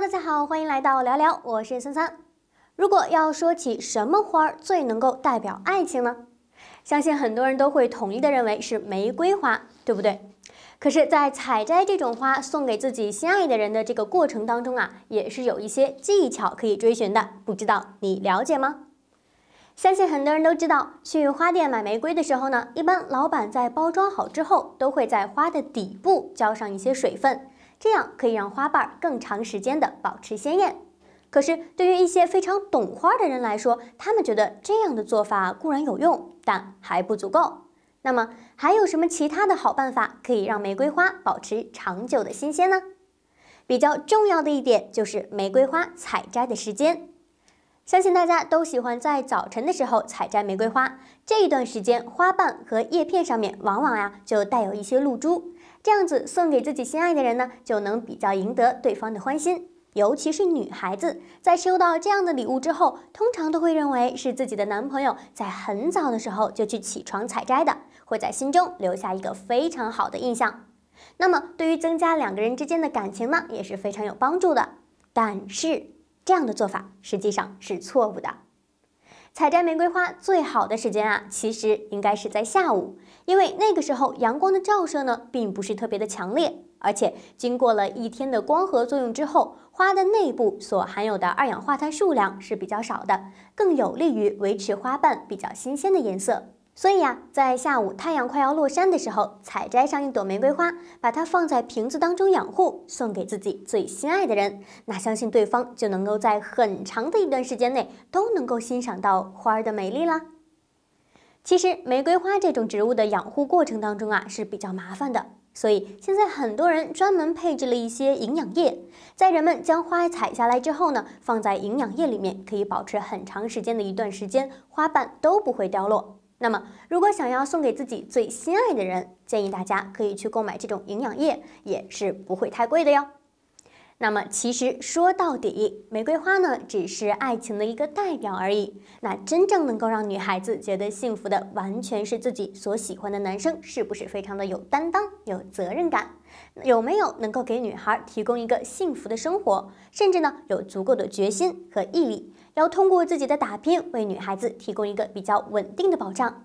大家好，欢迎来到聊聊，我是三三。如果要说起什么花最能够代表爱情呢？相信很多人都会统一的认为是玫瑰花，对不对？可是，在采摘这种花送给自己心爱的人的这个过程当中啊，也是有一些技巧可以追寻的。不知道你了解吗？相信很多人都知道，去花店买玫瑰的时候呢，一般老板在包装好之后，都会在花的底部浇上一些水分。这样可以让花瓣更长时间的保持鲜艳。可是，对于一些非常懂花的人来说，他们觉得这样的做法固然有用，但还不足够。那么，还有什么其他的好办法可以让玫瑰花保持长久的新鲜呢？比较重要的一点就是玫瑰花采摘的时间。相信大家都喜欢在早晨的时候采摘玫瑰花，这一段时间，花瓣和叶片上面往往呀就带有一些露珠。这样子送给自己心爱的人呢，就能比较赢得对方的欢心，尤其是女孩子，在收到这样的礼物之后，通常都会认为是自己的男朋友在很早的时候就去起床采摘的，会在心中留下一个非常好的印象。那么，对于增加两个人之间的感情呢，也是非常有帮助的。但是，这样的做法实际上是错误的。采摘玫瑰花最好的时间啊，其实应该是在下午，因为那个时候阳光的照射呢，并不是特别的强烈，而且经过了一天的光合作用之后，花的内部所含有的二氧化碳数量是比较少的，更有利于维持花瓣比较新鲜的颜色。所以啊，在下午太阳快要落山的时候，采摘上一朵玫瑰花，把它放在瓶子当中养护，送给自己最心爱的人，那相信对方就能够在很长的一段时间内都能够欣赏到花儿的美丽啦。其实玫瑰花这种植物的养护过程当中啊是比较麻烦的，所以现在很多人专门配置了一些营养液，在人们将花采下来之后呢，放在营养液里面，可以保持很长时间的一段时间，花瓣都不会凋落。那么，如果想要送给自己最心爱的人，建议大家可以去购买这种营养液，也是不会太贵的哟。那么，其实说到底，玫瑰花呢，只是爱情的一个代表而已。那真正能够让女孩子觉得幸福的，完全是自己所喜欢的男生，是不是非常的有担当、有责任感？有没有能够给女孩提供一个幸福的生活，甚至呢有足够的决心和毅力，要通过自己的打拼为女孩子提供一个比较稳定的保障。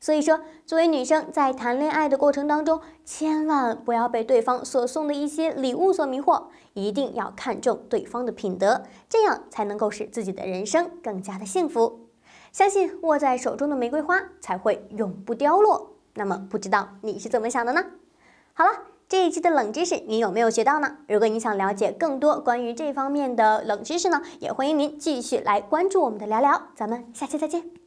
所以说，作为女生在谈恋爱的过程当中，千万不要被对方所送的一些礼物所迷惑，一定要看重对方的品德，这样才能够使自己的人生更加的幸福。相信握在手中的玫瑰花才会永不凋落。那么，不知道你是怎么想的呢？好了。这一期的冷知识你有没有学到呢？如果你想了解更多关于这方面的冷知识呢，也欢迎您继续来关注我们的聊聊。咱们下期再见。